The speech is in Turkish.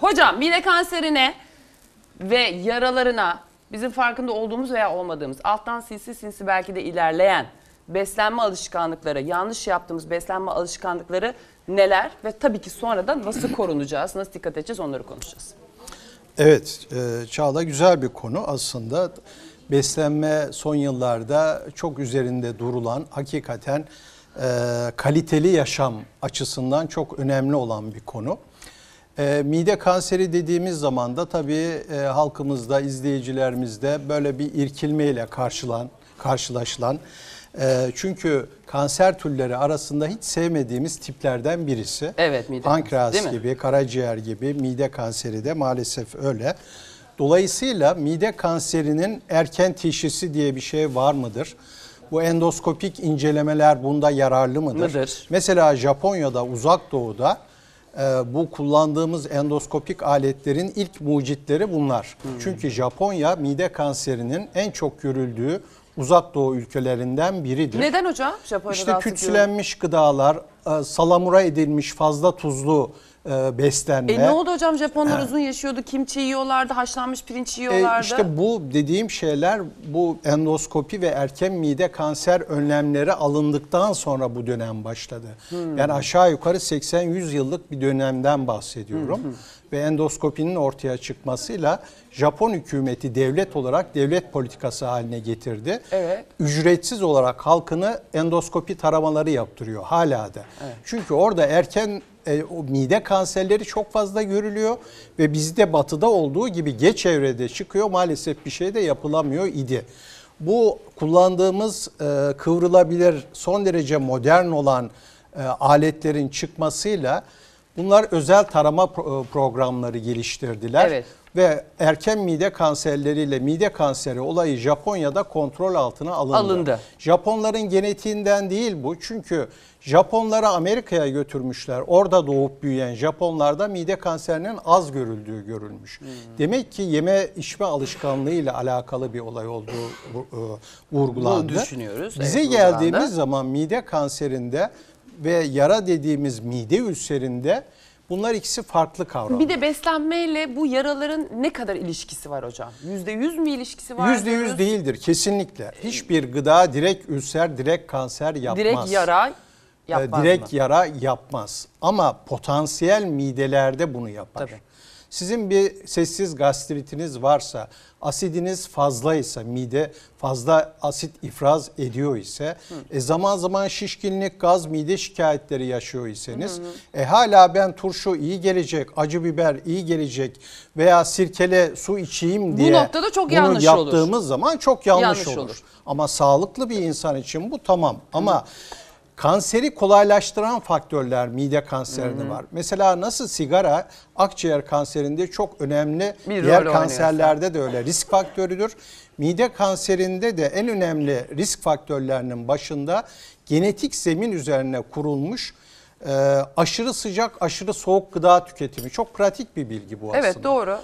Hocam mide kanserine ve yaralarına bizim farkında olduğumuz veya olmadığımız alttan sinsi sinsi belki de ilerleyen beslenme alışkanlıkları, yanlış yaptığımız beslenme alışkanlıkları neler ve tabii ki sonradan nasıl korunacağız, nasıl dikkat edeceğiz onları konuşacağız. Evet, e, Çağla güzel bir konu aslında. Beslenme son yıllarda çok üzerinde durulan, hakikaten e, kaliteli yaşam açısından çok önemli olan bir konu. E, mide kanseri dediğimiz zaman da tabii e, halkımızda, izleyicilerimizde böyle bir irkilmeyle karşılan, karşılaşılan. E, çünkü kanser türleri arasında hiç sevmediğimiz tiplerden birisi. Evet mide Pankreas kanseri, değil mi? gibi, karaciğer gibi mide kanseri de maalesef öyle. Dolayısıyla mide kanserinin erken teşhisi diye bir şey var mıdır? Bu endoskopik incelemeler bunda yararlı mıdır? Mıdır? Mesela Japonya'da, Uzak Doğu'da ee, bu kullandığımız endoskopik aletlerin ilk mucitleri bunlar. Hmm. Çünkü Japonya mide kanserinin en çok görüldüğü uzak doğu ülkelerinden biridir. Neden hocam? Japonya'da İşte kütsülenmiş gıdalar, e, salamura edilmiş fazla tuzlu e, beslenme. E ne oldu hocam Japonlar e, uzun yaşıyordu kimçi yiyorlardı haşlanmış pirinç yiyorlardı. E işte bu dediğim şeyler bu endoskopi ve erken mide kanser önlemleri alındıktan sonra bu dönem başladı. Hmm. Yani aşağı yukarı 80-100 yıllık bir dönemden bahsediyorum. Hmm, hmm. Ve endoskopinin ortaya çıkmasıyla Japon hükümeti devlet olarak devlet politikası haline getirdi. Evet. Ücretsiz olarak halkını endoskopi taramaları yaptırıyor hala da. Çünkü orada erken e, o mide kanserleri çok fazla görülüyor ve bizde batıda olduğu gibi geç evrede çıkıyor maalesef bir şey de yapılamıyor idi. Bu kullandığımız e, kıvrılabilir son derece modern olan e, aletlerin çıkmasıyla bunlar özel tarama pro e, programları geliştirdiler. Evet ve erken mide kanserleriyle mide kanseri olayı Japonya'da kontrol altına alındı. alındı. Japonların genetiğinden değil bu. Çünkü Japonları Amerika'ya götürmüşler. Orada doğup büyüyen Japonlarda mide kanserinin az görüldüğü görülmüş. Hmm. Demek ki yeme içme alışkanlığıyla alakalı bir olay olduğu e, vurgulandı. Bunu düşünüyoruz. Bize evet, geldiğimiz zaman mide kanserinde ve yara dediğimiz mide ülserinde Bunlar ikisi farklı kavramlar. Bir de beslenmeyle bu yaraların ne kadar ilişkisi var hocam? Yüzde yüz mü ilişkisi var? Yüzde yüz değildir kesinlikle. Hiçbir gıda direkt ülser, direkt kanser yapmaz. Direkt yara ee, yapmaz Direkt mı? yara yapmaz. Ama potansiyel midelerde bunu yapar. Tabii. Sizin bir sessiz gastritiniz varsa, asidiniz fazla ise, mide fazla asit ifraz ediyor ise, e zaman zaman şişkinlik, gaz, mide şikayetleri yaşıyor iseniz, hı hı. e hala ben turşu iyi gelecek, acı biber iyi gelecek veya sirkele su içeyim diye Bu noktada çok bunu yanlış yaptığımız olur. zaman çok yanlış, yanlış olur. olur. Ama sağlıklı bir insan için bu tamam. Ama hı Kanseri kolaylaştıran faktörler mide kanserinde Hı-hı. var. Mesela nasıl sigara akciğer kanserinde çok önemli. Bir Diğer kanserlerde oynuyorsa. de öyle risk faktörüdür. Mide kanserinde de en önemli risk faktörlerinin başında genetik zemin üzerine kurulmuş e, aşırı sıcak aşırı soğuk gıda tüketimi. Çok pratik bir bilgi bu aslında. Evet doğru.